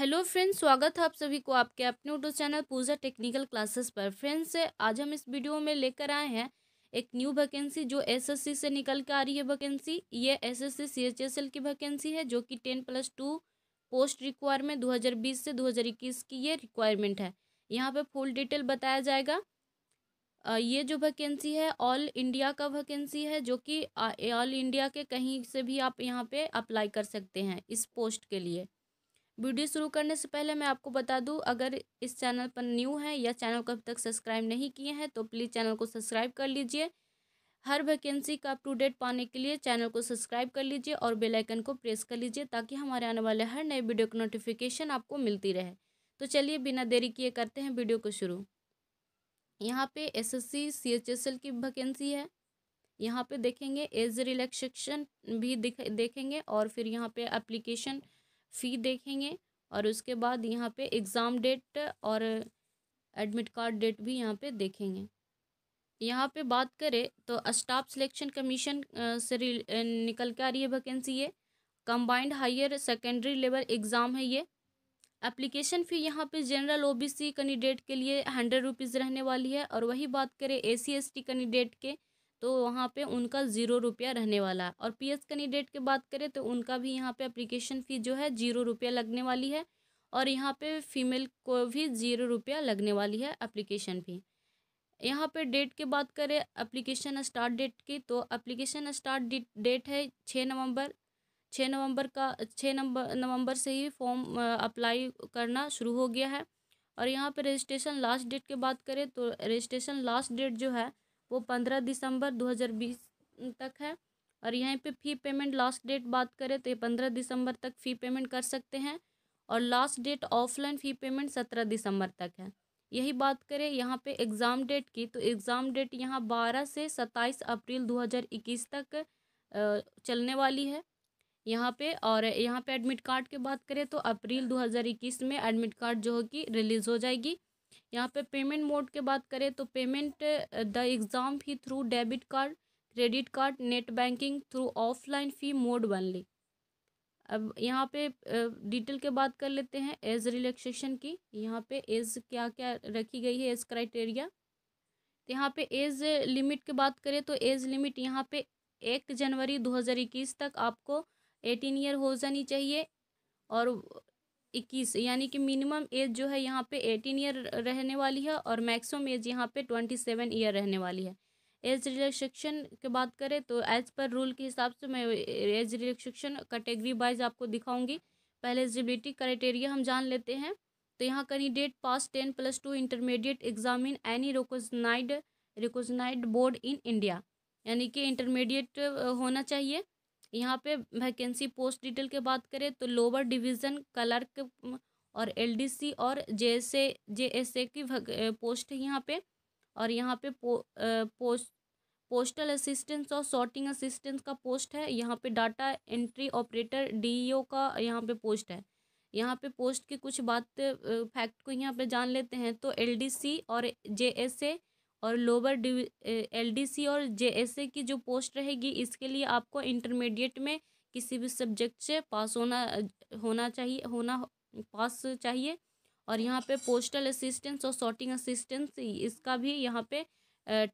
hello friends स्वागत है आप सभी को आपके अपने YouTube channel Pooja technical classes पर फ्रेंड्स आज हम इस वीडियो में लेकर आए हैं एक न्यू वैकेंसी जो एसएससी से निकल के आ रही है वैकेंसी ये एसएससी सीएचएसएल की वैकेंसी है जो कि ten plus two post requirement 2020 से 2021 की ये रिक्वायरमेंट है यहाँ पर फुल डिटेल बताया जाएगा ये जो वैकेंसी है ऑल इंडिया का वैकेंसी है जो कि ऑल इंडिया के कहीं से भी आप यहाँ पर अप्लाई कर सकते हैं इस पोस्ट के लिए वीडियो शुरू करने से पहले मैं आपको बता दूं अगर इस चैनल पर न्यू है या चैनल को अभी तक सब्सक्राइब नहीं किए हैं तो प्लीज़ चैनल को सब्सक्राइब कर लीजिए हर वैकेंसी का अप टू डेट पाने के लिए चैनल को सब्सक्राइब कर लीजिए और बेल आइकन को प्रेस कर लीजिए ताकि हमारे आने वाले हर नए वीडियो की नोटिफिकेशन आपको मिलती रहे तो चलिए बिना देरी किए करते हैं वीडियो को शुरू यहाँ पे एसएससी सीएचएसएल की वैकेंसी है यहाँ पे देखेंगे एज रिलैक्सेशन भी देखेंगे और फिर यहाँ पे एप्लीकेशन फ़ी देखेंगे और उसके बाद यहाँ पे एग्ज़ाम डेट और एडमिट कार्ड डेट भी यहाँ पे देखेंगे यहाँ पे बात करें तो स्टाफ सिलेक्शन कमीशन से निकल के आ रही है वैकेंसी ये combined higher secondary level exam है ये एप्लीकेशन फ़ी यहाँ पे जनरल ओबीसी कैंडिडेट के लिए हंड्रेड रुपीज़ रहने वाली है और वही बात करें A C S T candidate के तो वहाँ पे उनका ज़ीरो रुपया रहने वाला है और पीएस कैंडिडेट की बात करें तो उनका भी यहाँ पे अप्लीकेशन फ़ी जो है जीरो रुपया लगने वाली है और यहाँ पे फीमेल को भी ज़ीरो रुपया लगने वाली है अप्लीकेशन फ़ी यहाँ पे डेट की बात करें अप्लीकेशन स्टार्ट डेट की तो अप्लीकेशन स्टार्ट डेट है छः नवंबर छः नवंबर का छः नंबर नवंबर से ही फॉर्म अप्लाई करना शुरू हो गया है और यहाँ पे रजिस्ट्रेशन लास्ट डेट की बात करें तो रजिस्ट्रेशन लास्ट डेट जो है वो पंद्रह दिसंबर दो हज़ार बीस तक है और यहीं पे फ़ी पेमेंट लास्ट डेट बात करें तो ये पंद्रह दिसंबर तक फ़ी पेमेंट कर सकते हैं और last date offline fee payment सत्रह दिसंबर तक है यही बात करें यहाँ पे एग्ज़ाम डेट की तो एग्ज़ाम डेट यहाँ बारह से सत्ताईस अप्रैल दो हज़ार इक्कीस तक चलने वाली है यहाँ पे और यहाँ पे एडमिट कार्ड की बात करें तो अप्रैल इक्कीस में एडमिट कार्ड जो होगी रिलीज़ हो जाएगी यहाँ पे पेमेंट मोड के बात करें तो payment the exam fee through debit card credit card net banking through offline fee mode ली अब यहाँ पे डिटेल के बात कर लेते हैं एज रिलैक्सेशन की यहाँ पे एज क्या क्या रखी गई है एज क्राइटेरिया तो यहाँ पे एज लिमिट की बात करें तो एज लिमिट यहाँ पे एक जनवरी 2021 तक आपको एटीन ईयर हो जानी चाहिए और इक्कीस यानी कि मिनिमम एज जो है यहाँ पे एटीन ईयर रहने वाली है और मैक्सिमम एज यहाँ पे ट्वेंटी सेवन ईयर रहने वाली है एज रिलेक्शन की बात करें तो एज पर रूल के हिसाब से मैं एज रिलेक्शन कैटेगरी वाइज आपको दिखाऊंगी पहले एलिजिबिलिटी क्राइटेरिया हम जान लेते हैं तो यहाँ candidate pass ten plus two intermediate exam in any recognised recognised board in India यानी कि इंटरमीडिएट होना चाहिए यहाँ पे वैकेंसी पोस्ट डिटेल के बात करें तो लोअर डिवीज़न क्लर्क और एलडीसी और जेएसए जेएसए की पोस्ट है यहाँ पे और यहाँ पे पो, पोस्ट पोस्टल असिस्टेंस और सॉर्टिंग असिस्टेंस का पोस्ट है यहाँ पे डाटा एंट्री ऑपरेटर डीईओ का यहाँ पे पोस्ट है यहाँ पे पोस्ट की कुछ बात फैक्ट को यहाँ पे जान लेते हैं तो एलडीसी और जेएसए और लोअर एलडीसी और जेएसए की जो पोस्ट रहेगी इसके लिए आपको इंटरमीडिएट में किसी भी सब्जेक्ट से पास होना होना चाहिए होना पास चाहिए और यहाँ पे पोस्टल असिस्टेंस और सॉर्टिंग असिस्टेंस इसका भी यहाँ पे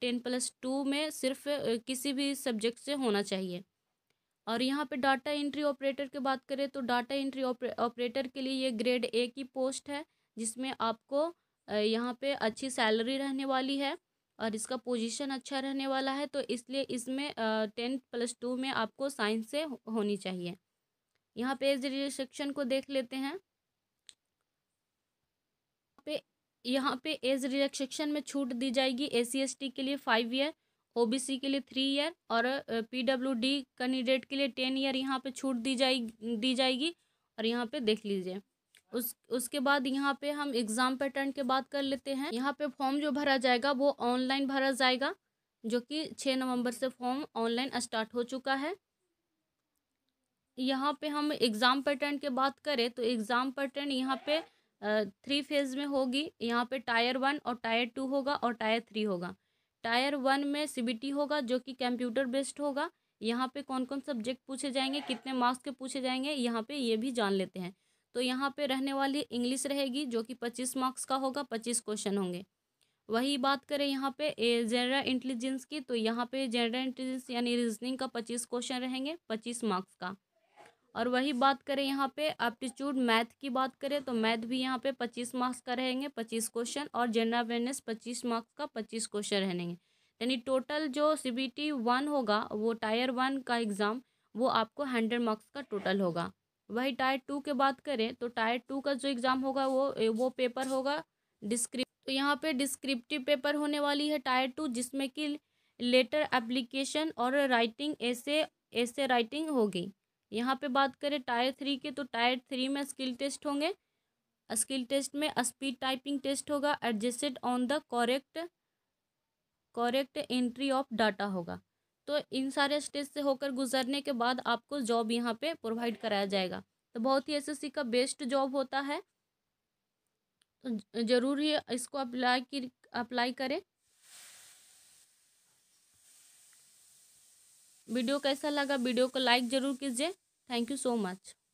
टेन प्लस टू में सिर्फ किसी भी सब्जेक्ट से होना चाहिए और यहाँ पे डाटा एंट्री ऑपरेटर की बात करें तो डाटा एंट्री ऑपरेटर के लिए ये ग्रेड ए की पोस्ट है जिसमें आपको यहाँ पे अच्छी सैलरी रहने वाली है और इसका पोजीशन अच्छा रहने वाला है तो इसलिए इसमें टेन प्लस टू में आपको साइंस से होनी चाहिए यहाँ पे एज रिस्ट्रिक्शन को देख लेते हैं पे यहाँ पे एज रिस्ट्रिक्शन में छूट दी जाएगी ए सी के लिए फाइव ईयर ओबीसी के लिए थ्री ईयर और पीडब्ल्यूडी कैंडिडेट के लिए टेन ईयर यहाँ पे छूट दी जाएगी दी जाएगी और यहाँ पे देख लीजिए उस उसके बाद यहाँ पे हम एग्ज़ाम पैटर्न के बात कर लेते हैं यहाँ पे फॉर्म जो भरा जाएगा वो ऑनलाइन भरा जाएगा जो कि छः नवंबर से फॉर्म ऑनलाइन स्टार्ट हो चुका है यहाँ पे हम एग्ज़ाम पैटर्न के बात करें तो एग्ज़ाम पैटर्न यहाँ पे थ्री फेज में होगी यहाँ पे टायर वन और टायर टू होगा और टायर थ्री होगा टायर वन में सीबीटी होगा जो कि कंप्यूटर बेस्ड होगा यहाँ पे कौन कौन सब्जेक्ट पूछे जाएंगे कितने मार्क्स के पूछे जाएंगे यहाँ पे ये भी जान लेते हैं तो यहाँ पे रहने वाली इंग्लिश रहेगी जो कि पच्चीस मार्क्स का होगा पच्चीस क्वेश्चन होंगे वही बात करें यहाँ पे जनरल इंटेलिजेंस की तो यहाँ पे जनरल इंटेलिजेंस यानी रीजनिंग का पच्चीस क्वेश्चन रहेंगे पच्चीस मार्क्स का और वही बात करें यहाँ पे एप्टीट्यूड मैथ की बात करें तो मैथ भी यहाँ पे पच्चीस मार्क्स का रहेंगे पच्चीस क्वेश्चन और जनरल अवेयरनेस पच्चीस मार्क्स का पच्चीस क्वेश्चन रहेंगे यानी टोटल जो सी बी टी वन होगा वो टायर वन का एग्ज़ाम वो आपको हंड्रेड मार्क्स का टोटल होगा वही टायर टू के बात करें तो टायर टू का जो एग्ज़ाम होगा वो वो पेपर होगा डिस्क्रिप तो यहाँ पे डिस्क्रिप्टिव पेपर होने वाली है टायर टू जिसमें कि लेटर एप्लीकेशन और राइटिंग ऐसे ऐसे राइटिंग होगी यहाँ पे बात करें टायर थ्री के तो टायर थ्री में स्किल टेस्ट होंगे स्किल टेस्ट में स्पीड टाइपिंग टेस्ट होगा adjusted on the correct correct entry of data होगा तो इन सारे स्टेज से होकर गुजरने के बाद आपको जॉब यहाँ पे प्रोवाइड कराया जाएगा तो बहुत ही एस का बेस्ट जॉब होता है तो ज़रूर ही इसको अप्लाई की अप्लाई करें वीडियो कैसा लगा वीडियो को लाइक ज़रूर कीजिए थैंक यू सो मच